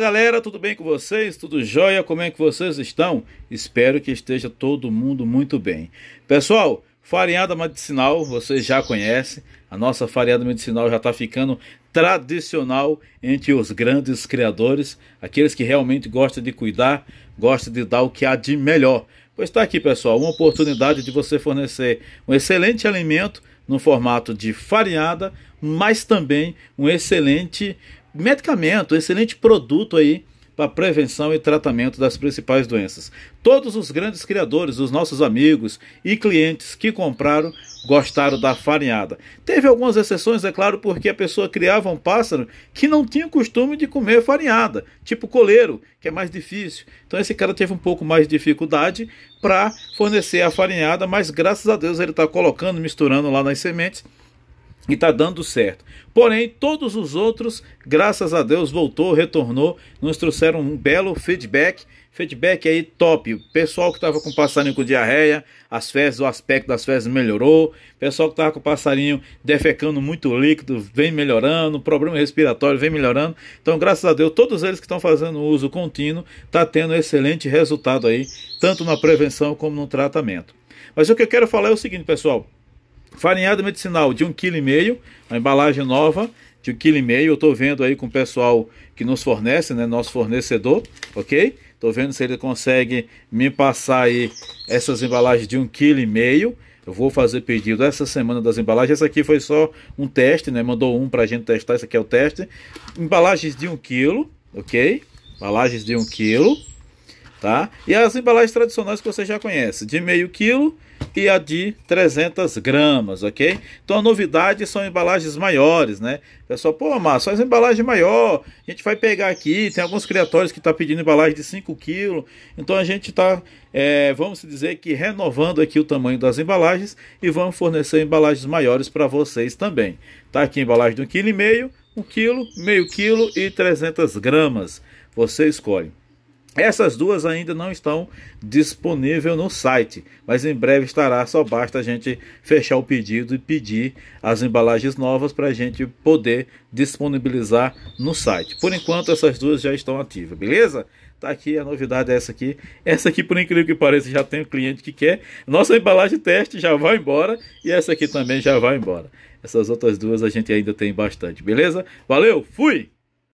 galera, tudo bem com vocês? Tudo jóia? Como é que vocês estão? Espero que esteja todo mundo muito bem. Pessoal, farinhada medicinal, vocês já conhecem. A nossa farinhada medicinal já está ficando tradicional entre os grandes criadores, aqueles que realmente gostam de cuidar, gostam de dar o que há de melhor. Pois está aqui, pessoal, uma oportunidade de você fornecer um excelente alimento no formato de farinhada, mas também um excelente medicamento, excelente produto aí para prevenção e tratamento das principais doenças. Todos os grandes criadores, os nossos amigos e clientes que compraram gostaram da farinhada. Teve algumas exceções, é claro, porque a pessoa criava um pássaro que não tinha o costume de comer farinhada, tipo coleiro, que é mais difícil. Então esse cara teve um pouco mais de dificuldade para fornecer a farinhada, mas graças a Deus ele está colocando, misturando lá nas sementes e está dando certo. Porém, todos os outros, graças a Deus, voltou, retornou, nos trouxeram um belo feedback. Feedback aí top. pessoal que estava com passarinho com diarreia, as fezes, o aspecto das fezes melhorou. pessoal que estava com passarinho defecando muito líquido, vem melhorando. Problema respiratório vem melhorando. Então, graças a Deus, todos eles que estão fazendo uso contínuo, está tendo excelente resultado aí, tanto na prevenção como no tratamento. Mas o que eu quero falar é o seguinte, pessoal farinhada medicinal de 1,5 kg, a embalagem nova de 1,5 kg. Eu estou vendo aí com o pessoal que nos fornece, né, nosso fornecedor, ok? Estou vendo se ele consegue me passar aí essas embalagens de 1,5 kg. Eu vou fazer pedido essa semana das embalagens. Essa aqui foi só um teste, né? Mandou um para a gente testar. Esse aqui é o teste. Embalagens de 1 kg, ok? Embalagens de 1 kg, tá? E as embalagens tradicionais que você já conhece, de meio quilo e a de 300 gramas, ok? Então a novidade são embalagens maiores, né? Pessoal, pô, mas faz embalagem maior, a gente vai pegar aqui, tem alguns criatórios que estão tá pedindo embalagem de 5 kg, então a gente está, é, vamos dizer que renovando aqui o tamanho das embalagens e vamos fornecer embalagens maiores para vocês também. Tá aqui a embalagem de 1,5 kg, 1 kg, meio quilo e 300 gramas, você escolhe. Essas duas ainda não estão disponíveis no site, mas em breve estará. Só basta a gente fechar o pedido e pedir as embalagens novas para a gente poder disponibilizar no site. Por enquanto, essas duas já estão ativas, beleza? Tá aqui a novidade é essa aqui. Essa aqui, por incrível que pareça, já tem um cliente que quer. Nossa embalagem teste já vai embora e essa aqui também já vai embora. Essas outras duas a gente ainda tem bastante, beleza? Valeu, fui!